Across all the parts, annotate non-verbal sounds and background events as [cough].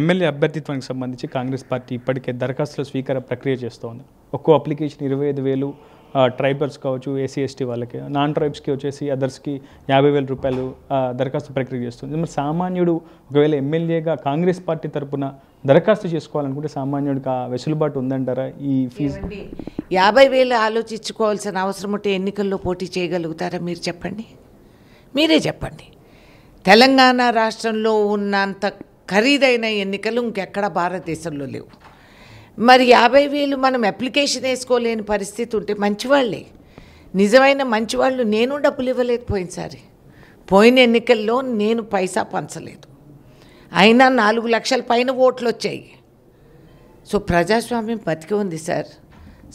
MLA అభ్యర్థిత్వానికి సంబంధించి Congress party ఇప్పటికే దరఖాస్తుల స్వీకార ప్రక్రియ చేస్తోంది ఒక్కో అప్లికేషన్ ఇరవై ఐదు వేలు ట్రైబల్స్ కావచ్చు ఏసీ ఎస్టీ వాళ్ళకి నాన్ ట్రైబ్స్కి వచ్చేసి అదర్స్కి యాభై వేల రూపాయలు దరఖాస్తు ప్రక్రియ చేస్తుంది మరి సామాన్యుడు ఒకవేళ ఎమ్మెల్యేగా కాంగ్రెస్ పార్టీ తరపున దరఖాస్తు చేసుకోవాలనుకుంటే సామాన్యుడికి ఆ వెసులుబాటు ఉందంటారా ఈ ఫీజు యాభై వేలు ఆలోచించుకోవాల్సిన అవసరం ఉంటే ఎన్నికల్లో పోటీ చేయగలుగుతారా మీరు చెప్పండి మీరే చెప్పండి తెలంగాణ రాష్ట్రంలో ఉన్నంత ఖరీదైన ఎన్నికలు ఇంకెక్కడ భారతదేశంలో లేవు మరి యాభై వేలు మనం అప్లికేషన్ వేసుకోలేని పరిస్థితి ఉంటే మంచివాళ్ళే నిజమైన మంచివాళ్ళు నేను డబ్బులు ఇవ్వలేదు పోయినసారి పోయిన ఎన్నికల్లో నేను పైసా పంచలేదు అయినా నాలుగు లక్షల పైన ఓట్లు వచ్చాయి సో ప్రజాస్వామ్యం బతికి ఉంది సార్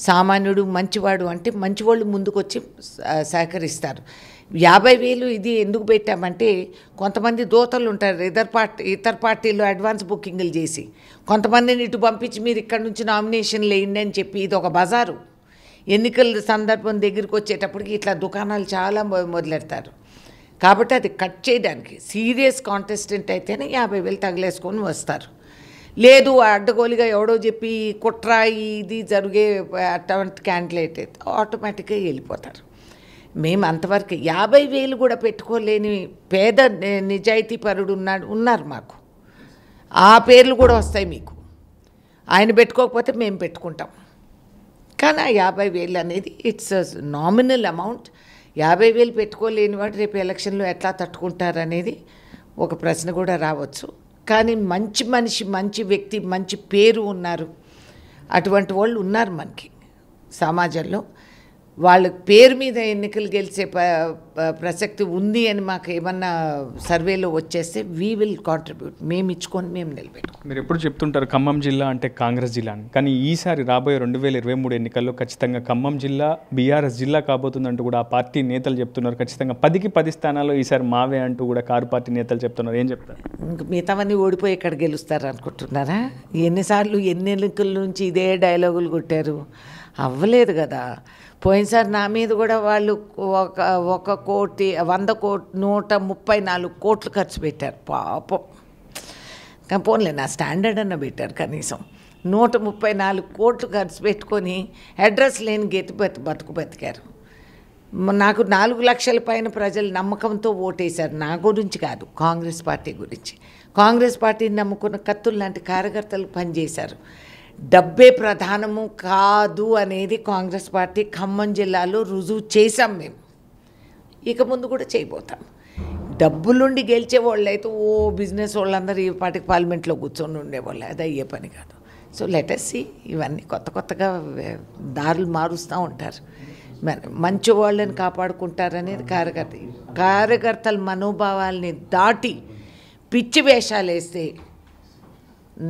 సామాన్యుడు మంచివాడు అంటే మంచివాళ్ళు ముందుకొచ్చి సహకరిస్తారు యాభై వేలు ఇది ఎందుకు పెట్టామంటే కొంతమంది దోతలు ఉంటారు ఇతర పార్టీ ఇతర పార్టీలో అడ్వాన్స్ బుకింగ్లు చేసి కొంతమందిని ఇటు పంపించి మీరు ఇక్కడ నుంచి నామినేషన్ వేయండి అని చెప్పి ఇది ఒక బజారు ఎన్నికల సందర్భం దగ్గరికి వచ్చేటప్పటికి ఇట్లా దుకాణాలు చాలా మొదలెడతారు కాబట్టి అది కట్ చేయడానికి సీరియస్ కాంటెస్టెంట్ అయితేనే యాభై వేలు తగిలేసుకొని వస్తారు లేదు అడ్డగోలుగా ఎవడో చెప్పి కుట్ర ఇది జరిగే అటువంటి క్యాండిడేట్ అయితే ఆటోమేటిక్గా వెళ్ళిపోతారు మేము అంతవరకు యాభై వేలు కూడా పెట్టుకోలేని పేద నిజాయితీ పరుడు ఉన్నాడు ఉన్నారు మాకు ఆ పేర్లు కూడా వస్తాయి మీకు ఆయన పెట్టుకోకపోతే మేము పెట్టుకుంటాం కానీ ఆ యాభై వేలు అనేది ఇట్స్ నామినల్ అమౌంట్ యాభై వేలు పెట్టుకోలేని వాడు రేపు ఎలక్షన్లో ఎట్లా తట్టుకుంటారనేది ఒక ప్రశ్న కూడా రావచ్చు కానీ మంచి మనిషి మంచి వ్యక్తి మంచి పేరు ఉన్నారు అటువంటి వాళ్ళు ఉన్నారు మనకి సమాజంలో వాళ్ళ పేరు మీద ఎన్నికలు గెలిచే ప్రసక్తి ఉంది అని మాకు ఏమన్నా సర్వేలో వచ్చేస్తే వీ విల్ కాంట్రిబ్యూట్ మేము ఇచ్చుకొని మేము నిలబెట్టుకోం మీరు ఎప్పుడు చెప్తుంటారు ఖమ్మం జిల్లా అంటే కాంగ్రెస్ జిల్లా అని కానీ ఈసారి రాబోయే రెండు వేల ఇరవై మూడు ఎన్నికల్లో ఖచ్చితంగా ఖమ్మం జిల్లా బీఆర్ఎస్ జిల్లా కాబోతుందంటూ కూడా ఆ పార్టీ నేతలు చెప్తున్నారు ఖచ్చితంగా పదికి పది స్థానాల్లో ఈసారి మావే అంటూ కూడా కారు పార్టీ నేతలు చెప్తున్నారు ఏం చెప్తారు ఇంకా మిగతావన్నీ ఓడిపోయి ఎక్కడ గెలుస్తారు అనుకుంటున్నారా ఎన్నిసార్లు ఎన్ని ఎన్నికల నుంచి ఇదే డైలాగులు కొట్టారు అవ్వలేదు కదా సార్ నా మీద కూడా వాళ్ళు ఒక ఒక కోటి వంద కోటి నూట ముప్పై నాలుగు కోట్లు ఖర్చు పెట్టారు పాపం కానీ పోన్లే నా స్టాండర్డ్ అన్న పెట్టారు కనీసం నూట ముప్పై నాలుగు కోట్లు ఖర్చు పెట్టుకొని అడ్రస్ లేని గెట్టి బతి బతుకు బతికారు నాకు నాలుగు లక్షల పైన ప్రజలు నమ్మకంతో ఓటేశారు నా గురించి కాదు కాంగ్రెస్ పార్టీ గురించి కాంగ్రెస్ పార్టీని నమ్ముకున్న కత్తులు లాంటి కార్యకర్తలు పనిచేశారు డబ్బే ప్రధానము కాదు అనేది కాంగ్రెస్ పార్టీ ఖమ్మం జిల్లాలో రుజువు చేశాం మేము ఇక ముందు కూడా చేయబోతాం డబ్బులుండి గెలిచే వాళ్ళు అయితే ఓ బిజినెస్ వాళ్ళందరూ ఈ పాటికి పార్లమెంట్లో కూర్చొని ఉండేవాళ్ళు అది అయ్యే పని కాదు సో లెటెస్ ఇవన్నీ కొత్త కొత్తగా దారులు మారుస్తూ ఉంటారు మంచి వాళ్ళని కాపాడుకుంటారనేది కార్యకర్త కార్యకర్తల మనోభావాల్ని దాటి పిచ్చి వేషాలు వేస్తే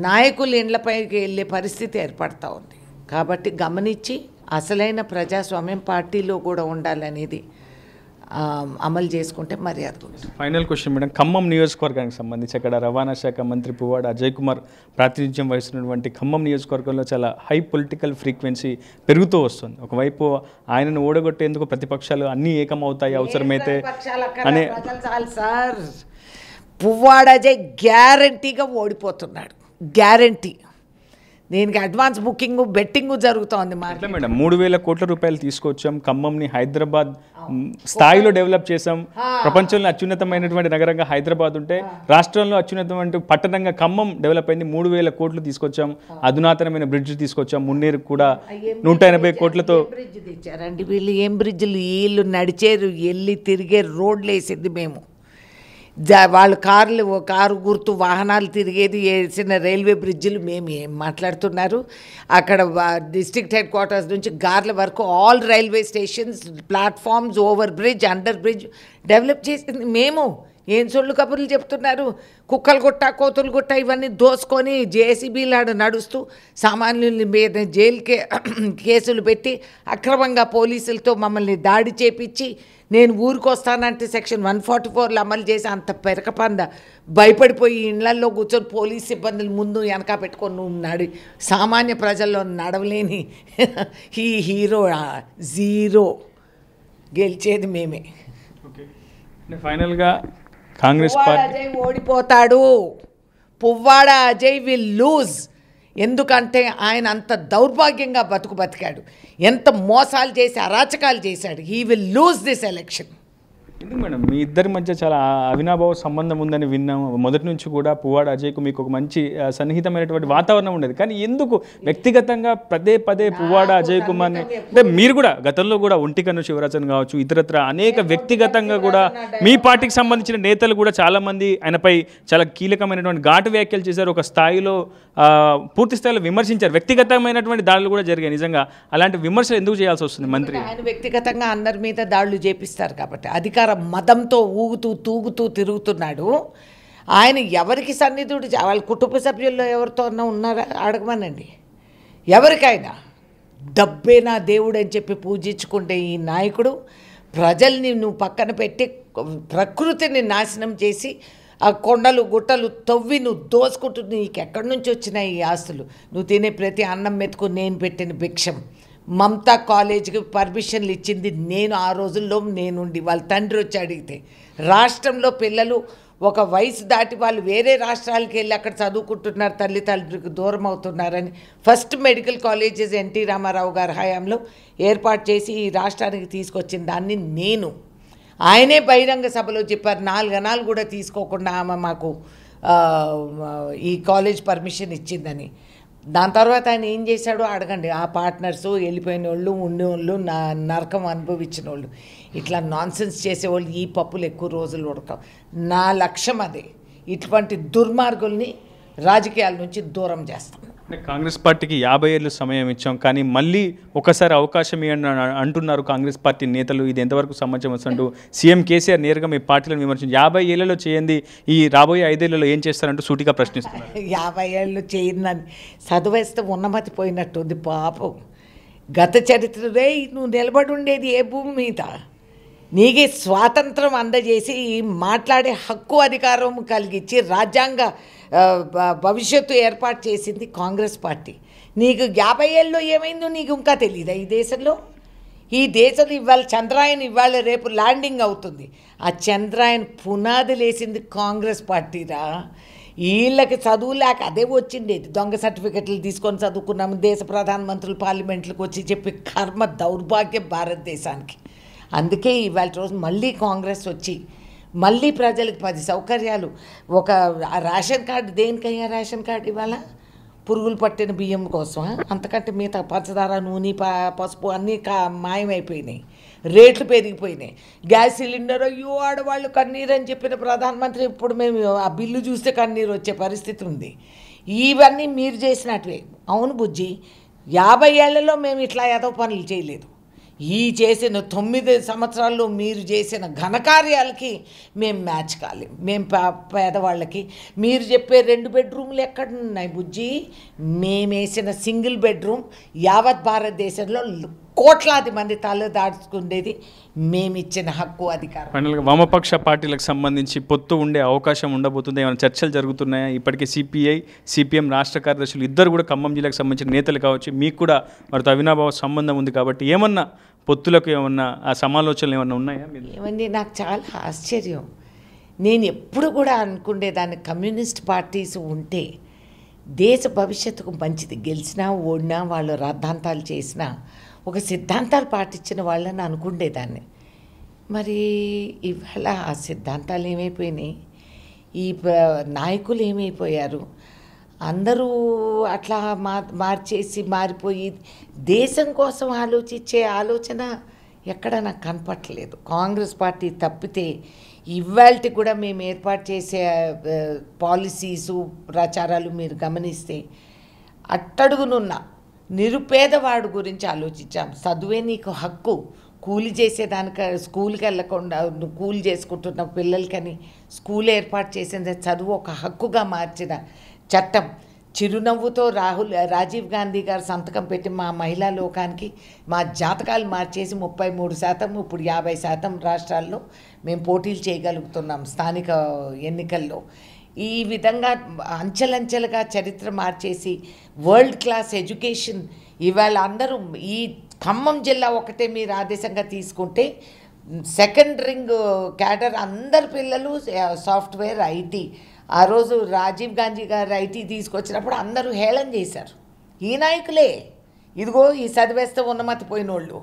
నాయకులు ఇండ్లపైకి వెళ్ళే పరిస్థితి ఏర్పడతా ఉంది కాబట్టి గమనించి అసలైన ప్రజాస్వామ్యం పార్టీలో కూడా ఉండాలనేది అమలు చేసుకుంటే మర్యాద ఫైనల్ క్వశ్చన్ మేడం ఖమ్మం నియోజకవర్గానికి సంబంధించి అక్కడ రవాణా శాఖ మంత్రి పువ్వాడ అజయ్ కుమార్ ప్రాతినిధ్యం వహిస్తున్నటువంటి ఖమ్మం నియోజకవర్గంలో చాలా హై పొలిటికల్ ఫ్రీక్వెన్సీ పెరుగుతూ వస్తుంది ఒకవైపు ఆయనను ఓడగొట్టేందుకు ప్రతిపక్షాలు అన్నీ ఏకమవుతాయి అవసరమైతే అనే సార్ పువ్వాడ అజయ్ గ్యారంటీగా ఓడిపోతున్నాడు గ్యారంటీ దీనికి అడ్వాన్స్ బుకింగ్ బెట్టింగ్ జరుగుతోంది మార్కెట్ మేడం మూడు వేల కోట్ల రూపాయలు తీసుకొచ్చాం ఖమ్మంని హైదరాబాద్ స్థాయిలో డెవలప్ చేసాం ప్రపంచంలో అత్యున్నతమైనటువంటి నగరంగా హైదరాబాద్ ఉంటే రాష్ట్రంలో అత్యున్నతమైన పట్టణంగా ఖమ్మం డెవలప్ అయింది మూడు వేల కోట్లు తీసుకొచ్చాం అధునాతనమైన బ్రిడ్జ్ తీసుకొచ్చాం మున్నేరు కూడా నూట ఎనభై కోట్లతో బ్రిడ్జ్ తెచ్చారండి వీళ్ళు ఏం బ్రిడ్జ్లు వీళ్ళు నడిచేరు వెళ్ళి తిరిగే రోడ్లు వేసింది మేము వాళ్ళు కార్లు కారు గుర్తు వాహనాలు తిరిగేది వేసిన రైల్వే బ్రిడ్జిలు మేము ఏం మాట్లాడుతున్నారు అక్కడ డిస్ట్రిక్ట్ హెడ్ క్వార్టర్స్ నుంచి గార్ల వరకు all railway stations platforms over bridge under bridge develop చేసింది మేము ఏం సొల్లు కబుర్లు చెప్తున్నారు కుక్కలు గుట్ట కోతులు గుట్ట ఇవన్నీ దోసుకొని జేసీబీలాడు నడుస్తూ సామాన్యుల మీద జైలుకే [clears throat] కేసులు పెట్టి అక్రమంగా పోలీసులతో మమ్మల్ని దాడి చేపించి నేను ఊరికొస్తానంటే సెక్షన్ వన్ ఫార్టీ ఫోర్లు అమలు చేసి అంత పెరకపంద భయపడిపోయి ఇళ్లల్లో కూర్చొని పోలీస్ సిబ్బందులు ముందు వెనక పెట్టుకొని నడి సామాన్య ప్రజల్లో నడవలేని [laughs] ఈ హీరో జీరో గెలిచేది మేమే ఫైనల్గా కాంగ్రెస్ పార్టీ ఓడిపోతాడు పువ్వాడ అజయ్ విల్ లూజ్ ఎందుకంటే ఆయన అంత దౌర్భాగ్యంగా బతుకు బతికాడు ఎంత మోసాలు చేసి అరాచకాలు చేశాడు he will lose this election ఎందుకు మేడం మీ ఇద్దరి మధ్య చాలా అవినాభావ సంబంధం ఉందని విన్నాము మొదటి నుంచి కూడా పువ్వాడ అజయ్కు మీకు ఒక మంచి సన్నిహితమైనటువంటి వాతావరణం ఉండేది కానీ ఎందుకు వ్యక్తిగతంగా పదే పదే పువ్వాడ అజయ్ కుమార్ అంటే మీరు కూడా గతంలో కూడా ఒంటికన్ను శివరాజన్ కావచ్చు ఇతరత్ర అనేక వ్యక్తిగతంగా కూడా మీ పార్టీకి సంబంధించిన నేతలు కూడా చాలామంది ఆయనపై చాలా కీలకమైనటువంటి ఘాటు వ్యాఖ్యలు చేశారు ఒక స్థాయిలో పూర్తి స్థాయిలో విమర్శించారు వ్యక్తిగతమైనటువంటి దాడులు కూడా జరిగాయి నిజంగా అలాంటి విమర్శలు ఎందుకు చేయాల్సి వస్తుంది మంత్రి ఆయన వ్యక్తిగతంగా అందరి మీద దాడులు చేపిస్తారు కాబట్టి అధికార అధికార మదంతో ఊగుతూ తూగుతూ తిరుగుతున్నాడు ఆయన ఎవరికి సన్నిధుడు వాళ్ళ కుటుంబ సభ్యుల్లో ఎవరితో ఉన్నారా అడగమనండి ఎవరికైనా డబ్బేనా దేవుడు అని చెప్పి పూజించుకుంటే ఈ నాయకుడు ప్రజల్ని నువ్వు పక్కన పెట్టి ప్రకృతిని నాశనం చేసి ఆ కొండలు గుట్టలు తవ్వి నువ్వు దోసుకుంటున్నావు నీకు ఎక్కడి నుంచి వచ్చినాయి ఈ ఆస్తులు నువ్వు తినే ప్రతి అన్నం మెతుకు నేను పెట్టిన భిక్షం మమతా కాలేజీకి పర్మిషన్లు ఇచ్చింది నేను ఆ రోజుల్లో నేనుండి వాళ్ళ తండ్రి వచ్చి అడిగితే రాష్ట్రంలో పిల్లలు ఒక వయసు దాటి వాళ్ళు వేరే రాష్ట్రాలకి వెళ్ళి అక్కడ చదువుకుంటున్నారు తల్లిదండ్రులకు దూరం అవుతున్నారని first medical colleges NT Ramarao గారి హయాంలో ఏర్పాటు చేసి ఈ రాష్ట్రానికి తీసుకొచ్చిన దాన్ని నేను ఆయనే బహిరంగ సభలో చెప్పారు నాలుగనాలు కూడా తీసుకోకుండా ఆమె మాకు ఈ కాలేజ్ పర్మిషన్ ఇచ్చిందని దాని తర్వాత ఆయన ఏం చేశాడో అడగండి ఆ పార్ట్నర్స్ వెళ్ళిపోయిన వాళ్ళు ఉండే వాళ్ళు నా నరకం అనుభవించిన వాళ్ళు ఇట్లా నాన్సెన్స్ చేసేవాళ్ళు ఈ పప్పులు ఎక్కువ రోజులు ఉడకం నా లక్ష్యం అదే ఇటువంటి దుర్మార్గుల్ని రాజకీయాల నుంచి దూరం చేస్తాను కాంగ్రెస్ పార్టీకి యాభై ఏళ్ళు సమయం ఇచ్చాం కానీ మళ్ళీ ఒకసారి అవకాశం ఇవ్వండి అంటున్నారు కాంగ్రెస్ పార్టీ నేతలు ఇది ఎంతవరకు సమాజం వస్తుంటూ సీఎం కేసీఆర్ నేరుగా మీ పార్టీలను విమర్శించి యాభై ఏళ్లలో చేయండి ఈ రాబోయే ఐదేళ్లలో ఏం చేస్తారంటూ సూటిగా ప్రశ్నిస్తారు యాభై ఏళ్ళు చేయిందని చదివేస్తే ఉన్నమతి పోయినట్టుంది పాపం గత చరిత్రలే నువ్వు నిలబడి ఉండేది ఏ భూమి మీద నీకే స్వాతంత్రం అందజేసి మాట్లాడే హక్కు అధికారం కలిగించి రాజ్యాంగ భవిష్యత్తు ఏర్పాటు చేసింది కాంగ్రెస్ పార్టీ నీకు యాభై ఏళ్ళలో ఏమైందో నీకు ఇంకా తెలియదా ఈ దేశంలో ఈ దేశం ఇవాళ చంద్రాయన్ ఇవాళ రేపు ల్యాండింగ్ అవుతుంది ఆ చంద్రాయన్ పునాది లేసింది కాంగ్రెస్ పార్టీరా వీళ్ళకి చదువు లేక అదే వచ్చింది దొంగ సర్టిఫికెట్లు తీసుకొని చదువుకున్నాము దేశ ప్రధానమంత్రులు పార్లమెంట్లకు వచ్చి చెప్పి కర్మ దౌర్భాగ్యం భారతదేశానికి అందుకే ఇవాళ రోజు మళ్ళీ కాంగ్రెస్ వచ్చి మళ్ళీ ప్రజలకు పది సౌకర్యాలు ఒక రేషన్ కార్డు దేనికయ్యా రేషన్ కార్డు ఇవాళ పురుగులు పట్టిన బియ్యం కోసం అంతకంటే మిగతా పంచదార నూనె పసుపు అన్నీ కా మాయమైపోయినాయి రేట్లు పెరిగిపోయినాయి గ్యాస్ సిలిండర్ అయ్యో ఆడవాళ్ళు కన్నీరు అని చెప్పిన ప్రధానమంత్రి ఇప్పుడు మేము ఆ బిల్లు చూస్తే కన్నీరు వచ్చే పరిస్థితి ఉంది ఇవన్నీ మీరు చేసినట్వే అవును బుజ్జి యాభై ఏళ్లలో మేము ఇట్లా ఏదో పనులు చేయలేదు ఈ చేసిన తొమ్మిది సంవత్సరాల్లో మీరు చేసిన ఘనకార్యాలకి మేము మ్యాచ్ కాలి మేము పేదవాళ్ళకి మీరు చెప్పే రెండు బెడ్రూమ్లు ఉన్నాయి బుజ్జి మేమేసిన సింగిల్ బెడ్రూమ్ యావత్ భారతదేశంలో కోట్లాది మంది తల దాచుకుండేది ఇచ్చిన హక్కు అధికారం ఫైనల్గా వామపక్ష పార్టీలకు సంబంధించి పొత్తు ఉండే అవకాశం ఉండబోతుంది ఏమైనా చర్చలు జరుగుతున్నాయా ఇప్పటికే సిపిఐ సిపిఎం రాష్ట్ర కార్యదర్శులు ఇద్దరు కూడా ఖమ్మం జిల్లాకు సంబంధించిన నేతలు కావచ్చు మీకు కూడా వారితో అవినాభావ సంబంధం ఉంది కాబట్టి ఏమన్నా పొత్తులకు ఏమన్నా ఆ సమాలోచనలు ఏమన్నా ఉన్నాయా ఏమండి నాకు చాలా ఆశ్చర్యం నేను ఎప్పుడు కూడా అనుకునేదాన్ని కమ్యూనిస్ట్ పార్టీస్ ఉంటే దేశ భవిష్యత్తుకు మంచిది గెలిచినా ఓడినా వాళ్ళు రాద్ధాంతాలు చేసినా ఒక సిద్ధాంతాలు పాటించిన వాళ్ళని అనుకుండేదాన్ని మరి ఇవాళ ఆ సిద్ధాంతాలు ఏమైపోయినాయి ఈ నాయకులు ఏమైపోయారు అందరూ అట్లా మా మార్చేసి మారిపోయి దేశం కోసం ఆలోచించే ఆలోచన ఎక్కడ నాకు కనపట్లేదు కాంగ్రెస్ పార్టీ తప్పితే ఇవాళ కూడా మేము ఏర్పాటు చేసే పాలసీసు ప్రచారాలు మీరు గమనిస్తే అట్టడుగునున్న నిరుపేదవాడు గురించి ఆలోచించాం చదువే నీకు హక్కు కూలి చేసేదానిక స్కూల్కి వెళ్ళకుండా కూలి చేసుకుంటున్న పిల్లలకని స్కూల్ ఏర్పాటు చేసిన చదువు ఒక హక్కుగా మార్చిన చట్టం చిరునవ్వుతో రాహుల్ రాజీవ్ గాంధీ గారు సంతకం పెట్టి మా మహిళా లోకానికి మా జాతకాలు మార్చేసి ముప్పై మూడు శాతం ఇప్పుడు యాభై శాతం రాష్ట్రాల్లో మేము పోటీలు చేయగలుగుతున్నాం స్థానిక ఎన్నికల్లో ఈ విధంగా అంచెలంచెలుగా చరిత్ర మార్చేసి వరల్డ్ క్లాస్ ఎడ్యుకేషన్ ఇవాళ అందరూ ఈ ఖమ్మం జిల్లా ఒకటే మీరు ఆదేశంగా తీసుకుంటే సెకండ్ రింగ్ క్యాడర్ అందరి పిల్లలు సాఫ్ట్వేర్ ఐటీ ఆ రోజు రాజీవ్ గాంధీ గారు ఐటీ తీసుకొచ్చినప్పుడు అందరూ హేళన చేశారు ఈ నాయకులే ఇదిగో ఈ చదివేస్తే ఉన్నమతి పోయినోళ్ళు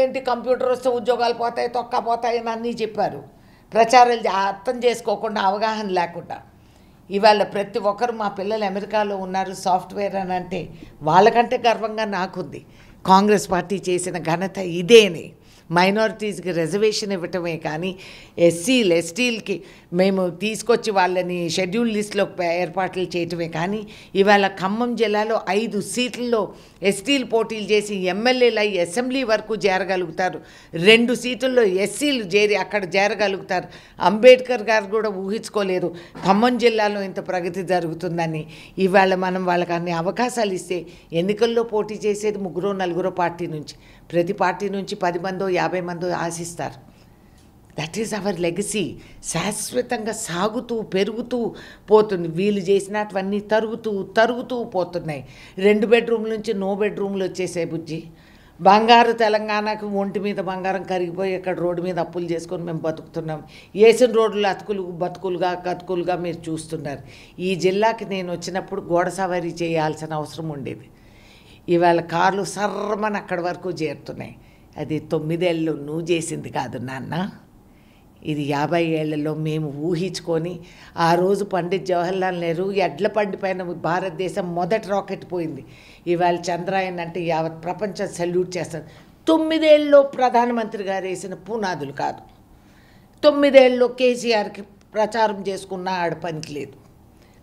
ఏంటి కంప్యూటర్ వస్తే ఉద్యోగాలు పోతాయి తొక్క పోతాయి అని అన్నీ చెప్పారు ప్రచారాలు అర్థం చేసుకోకుండా అవగాహన లేకుండా ఇవాళ ప్రతి ఒక్కరు మా పిల్లలు అమెరికాలో ఉన్నారు సాఫ్ట్వేర్ అని అంటే వాళ్ళకంటే గర్వంగా నాకుంది కాంగ్రెస్ పార్టీ చేసిన ఘనత ఇదేనే మైనారిటీస్కి రిజర్వేషన్ ఇవ్వటమే కానీ ఎస్సీలు ఎస్టీలకి మేము తీసుకొచ్చి వాళ్ళని షెడ్యూల్ లిస్ట్లో ఏర్పాట్లు చేయటమే కానీ ఇవాళ ఖమ్మం జిల్లాలో ఐదు సీట్లలో ఎస్టీలు పోటీలు చేసి ఎమ్మెల్యేలు అయ్యి అసెంబ్లీ వరకు చేరగలుగుతారు రెండు సీట్లలో ఎస్సీలు చేరి అక్కడ చేరగలుగుతారు అంబేద్కర్ గారు కూడా ఊహించుకోలేరు ఖమ్మం జిల్లాలో ఇంత ప్రగతి జరుగుతుందని ఇవాళ మనం వాళ్ళకి అన్ని అవకాశాలు ఇస్తే ఎన్నికల్లో పోటీ చేసేది ముగ్గురు నలుగురో పార్టీ నుంచి ప్రతి పార్టీ నుంచి పది మందో యాభై మందో ఆశిస్తారు దట్ ఈజ్ అవర్ లెగసీ శాశ్వతంగా సాగుతూ పెరుగుతూ పోతుంది వీళ్ళు చేసినటువన్నీ తరుగుతూ తరుగుతూ పోతున్నాయి రెండు బెడ్రూమ్ నుంచి నో బెడ్రూమ్లు వచ్చేసాయి బుజ్జి బంగారు తెలంగాణకు ఒంటి మీద బంగారం కరిగిపోయి ఇక్కడ రోడ్డు మీద అప్పులు చేసుకొని మేము బతుకుతున్నాం వేసిన రోడ్లు అతుకులు బతుకులుగా కతుకులుగా మీరు చూస్తున్నారు ఈ జిల్లాకి నేను వచ్చినప్పుడు గోడ సవారీ చేయాల్సిన అవసరం ఉండేది ఇవాళ కార్లు సర్రమని అక్కడి వరకు చేరుతున్నాయి అది తొమ్మిదేళ్ళు నువ్వు చేసింది కాదు నాన్న ఇది యాభై ఏళ్లలో మేము ఊహించుకొని ఆ రోజు పండిత్ జవహర్లాల్ నెహ్రూ ఎడ్ల పండిపోయిన భారతదేశం మొదటి రాకెట్ పోయింది ఇవాళ చంద్రాయన్ అంటే యావత్ ప్రపంచం సెల్యూట్ చేస్తారు తొమ్మిదేళ్ళలో ప్రధానమంత్రి గారు వేసిన పునాదులు కాదు తొమ్మిదేళ్ళలో కేసీఆర్కి ప్రచారం చేసుకున్న ఆడ పనికి లేదు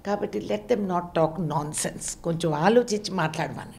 కాబట్టి let them not talk nonsense కొంచెం ఆలోచించి మాట్లాడమని